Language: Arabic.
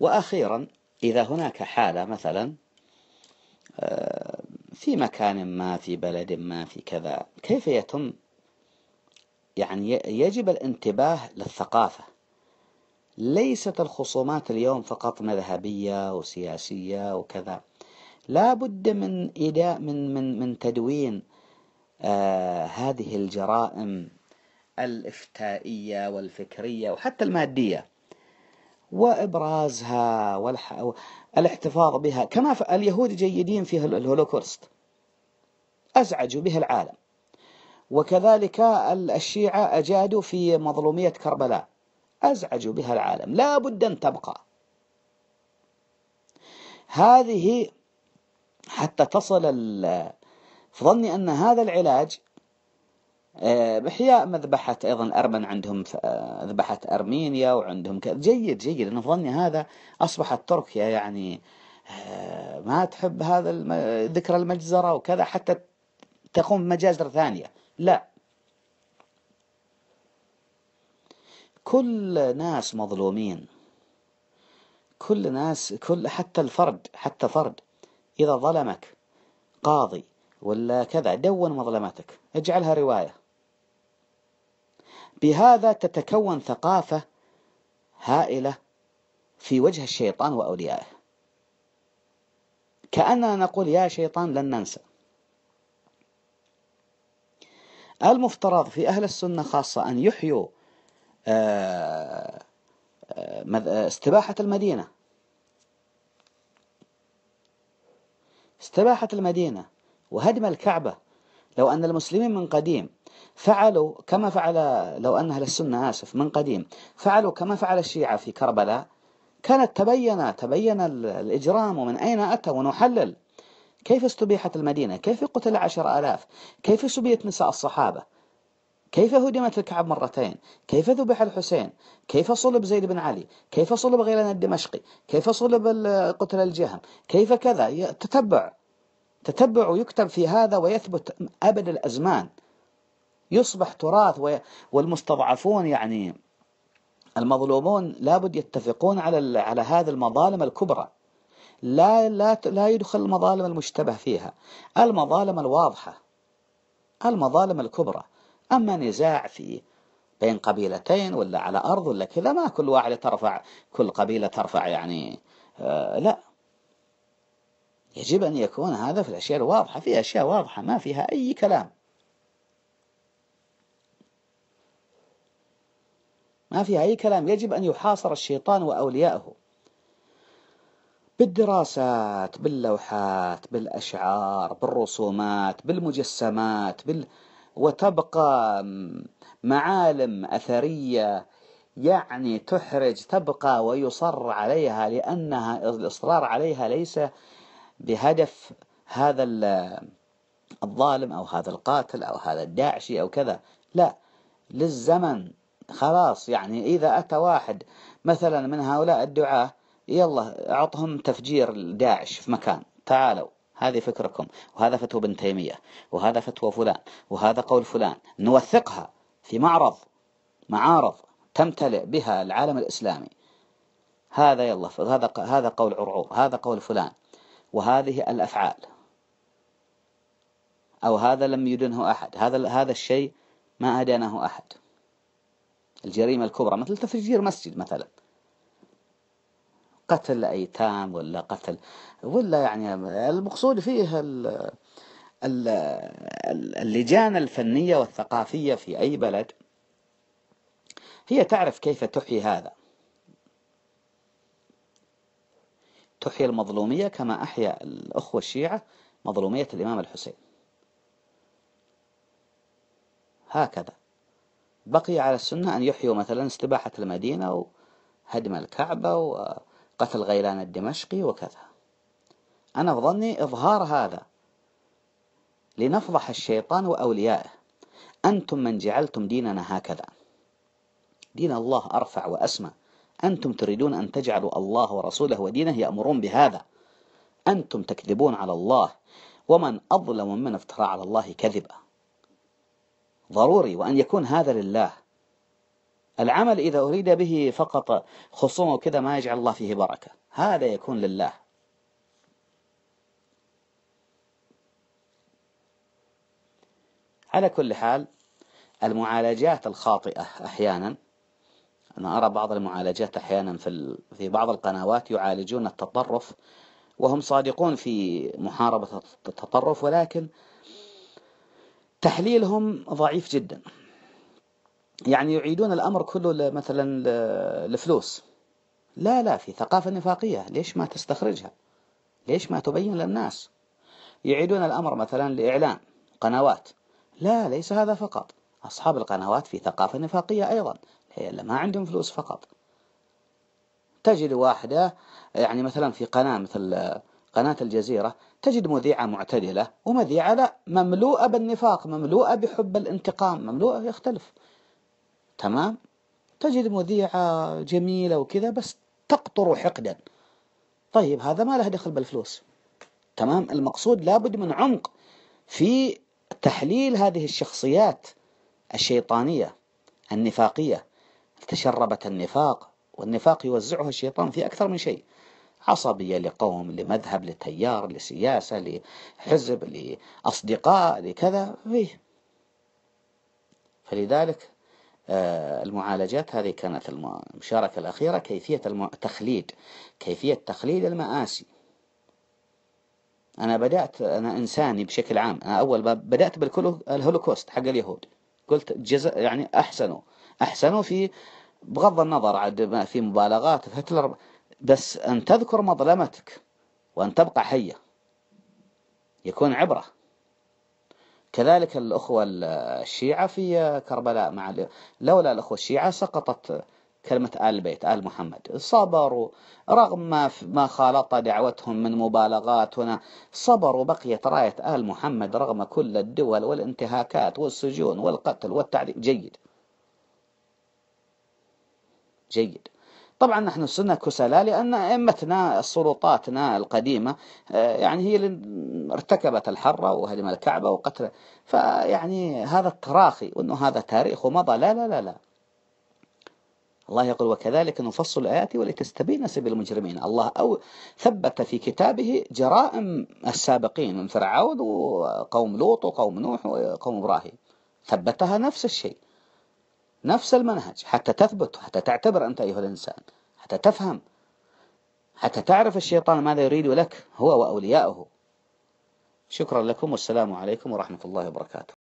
وأخيرا إذا هناك حالة مثلا آه، في مكان ما في بلد ما في كذا كيف يتم يعني يجب الانتباه للثقافة ليست الخصومات اليوم فقط مذهبية وسياسية وكذا لا بد من إداء من من من تدوين آه هذه الجرائم الإفتائية والفكرية وحتى المادية وإبرازها والاحتفاظ بها كما اليهود جيدين في الهولوكوست أزعجوا بها العالم وكذلك الشيعة أجادوا في مظلومية كربلاء أزعجوا بها العالم لا بد أن تبقى هذه حتى تصل في ظني أن هذا العلاج آه، بحياء مذبحة ايضا الارمن عندهم آه، ذبحت ارمينيا وعندهم كذا جيد جيد انا ظني هذا اصبحت تركيا يعني آه، ما تحب هذا ذكرى المجزره وكذا حتى تقوم بمجازر ثانيه لا كل ناس مظلومين كل ناس كل حتى الفرد حتى فرد إذا ظلمك قاضي ولا كذا دون مظلمتك اجعلها رواية بهذا تتكون ثقافة هائلة في وجه الشيطان وأوليائه كأننا نقول يا شيطان لن ننسى المفترض في أهل السنة خاصة أن يحيوا آه، آه، آه، استباحة المدينة استباحة المدينة وهدم الكعبة لو أن المسلمين من قديم فعلوا كما فعل لو أن أهل السنة آسف من قديم فعلوا كما فعل الشيعة في كربلاء كانت تبين تبين الإجرام ومن أين أتى ونحلل كيف استبيحت المدينة كيف قتل عشر آلاف كيف سبيت نساء الصحابة كيف هدمت الكعب مرتين كيف ذبح الحسين كيف صلب زيد بن علي كيف صلب غيلان الدمشقي كيف صلب قتل الجهم كيف كذا تتبع تتبع يكتب في هذا ويثبت أبد الأزمان يصبح تراث والمستضعفون يعني المظلومون لابد يتفقون على على هذه المظالم الكبرى لا لا لا يدخل المظالم المشتبه فيها المظالم الواضحة المظالم الكبرى أما نزاع في بين قبيلتين ولا على أرض ولا كذا ما كل واحد ترفع كل قبيلة ترفع يعني آه لا يجب أن يكون هذا في الأشياء الواضحة في أشياء واضحة ما فيها أي كلام ما فيها أي كلام يجب أن يحاصر الشيطان وأوليائه بالدراسات باللوحات بالأشعار بالرسومات بالمجسمات بال... وتبقى معالم أثرية يعني تحرج تبقى ويصر عليها لأنها الإصرار عليها ليس بهدف هذا الظالم أو هذا القاتل أو هذا الداعشي أو كذا لا للزمن خلاص يعني إذا أتى واحد مثلا من هؤلاء الدعاة يلا أعطهم تفجير داعش في مكان تعالوا هذه فكركم وهذا فتوى ابن تيمية وهذا فتوى فلان وهذا قول فلان نوثقها في معرض معارض تمتلئ بها العالم الإسلامي هذا يلا هذا هذا قول عرعور هذا قول فلان وهذه الأفعال أو هذا لم يدنه أحد هذا هذا الشيء ما أدانه أحد الجريمة الكبرى مثل تفجير مسجد مثلا قتل أيتام ولا قتل ولا يعني المقصود فيه اللجان الفنية والثقافية في أي بلد هي تعرف كيف تحيي هذا تحيي المظلومية كما أحيا الأخوة الشيعة مظلومية الإمام الحسين هكذا بقي على السنة أن يحيوا مثلا استباحة المدينة وهدم الكعبة وقتل غيلان الدمشقي وكذا أنا ظني إظهار هذا لنفضح الشيطان وأوليائه أنتم من جعلتم ديننا هكذا دين الله أرفع وأسمى أنتم تريدون أن تجعلوا الله ورسوله ودينه يأمرون بهذا أنتم تكذبون على الله ومن أظلم ممن افترى على الله كذبا ضروري وأن يكون هذا لله العمل إذا أريد به فقط خصومه وكذا ما يجعل الله فيه بركة هذا يكون لله على كل حال المعالجات الخاطئة أحيانا أنا أرى بعض المعالجات أحيانا في, في بعض القنوات يعالجون التطرف وهم صادقون في محاربة التطرف ولكن تحليلهم ضعيف جدا يعني يعيدون الأمر كله مثلا لفلوس لا لا في ثقافة نفاقية ليش ما تستخرجها ليش ما تبين للناس يعيدون الأمر مثلا لإعلان قنوات لا ليس هذا فقط أصحاب القنوات في ثقافة نفاقية أيضا هي إيه، اللي ما عندهم فلوس فقط تجد واحدة يعني مثلا في قناة مثل قناة الجزيرة تجد مذيعة معتدلة ومذيعة لا مملوءة بالنفاق مملوءة بحب الانتقام مملوءة يختلف تمام تجد مذيعة جميلة وكذا بس تقطر حقدا طيب هذا ما له دخل بالفلوس تمام المقصود لابد من عمق في تحليل هذه الشخصيات الشيطانية النفاقية تشربت النفاق والنفاق يوزعه الشيطان في أكثر من شيء عصبية لقوم لمذهب لتيار لسياسة لحزب لأصدقاء لكذا فيه فلذلك آه، المعالجات هذه كانت المشاركة الأخيرة كيفية التخليد كيفية تخليد المآسي أنا بدأت أنا إنساني بشكل عام أنا أول بدأت بالهولوكوست حق اليهود قلت جزء يعني أحسنوا أحسنوا في بغض النظر عاد ما في مبالغات في هتلر بس أن تذكر مظلمتك وأن تبقى حية يكون عبرة كذلك الأخوة الشيعة في كربلاء مع لولا الأخوة الشيعة سقطت كلمة آل البيت آل محمد صبروا رغم ما ما خالط دعوتهم من مبالغات هنا صبروا بقيت راية آل محمد رغم كل الدول والانتهاكات والسجون والقتل والتعذيب جيد جيد طبعا نحن السنة كسلاء لأن أئمتنا سلطاتنا القديمة آه، يعني هي اللي ارتكبت الحرة وهدم الكعبة وقتل فيعني هذا التراخي وأنه هذا تاريخ ومضى لا لا لا لا الله يقول وكذلك نفصل الآيات ولتستبين سبيل المجرمين الله أو ثبت في كتابه جرائم السابقين من فرعون وقوم لوط وقوم نوح وقوم إبراهيم ثبتها نفس الشيء نفس المنهج حتى تثبت حتى تعتبر أنت أيها الإنسان حتى تفهم حتى تعرف الشيطان ماذا يريد لك هو وأولياؤه شكرا لكم والسلام عليكم ورحمة الله وبركاته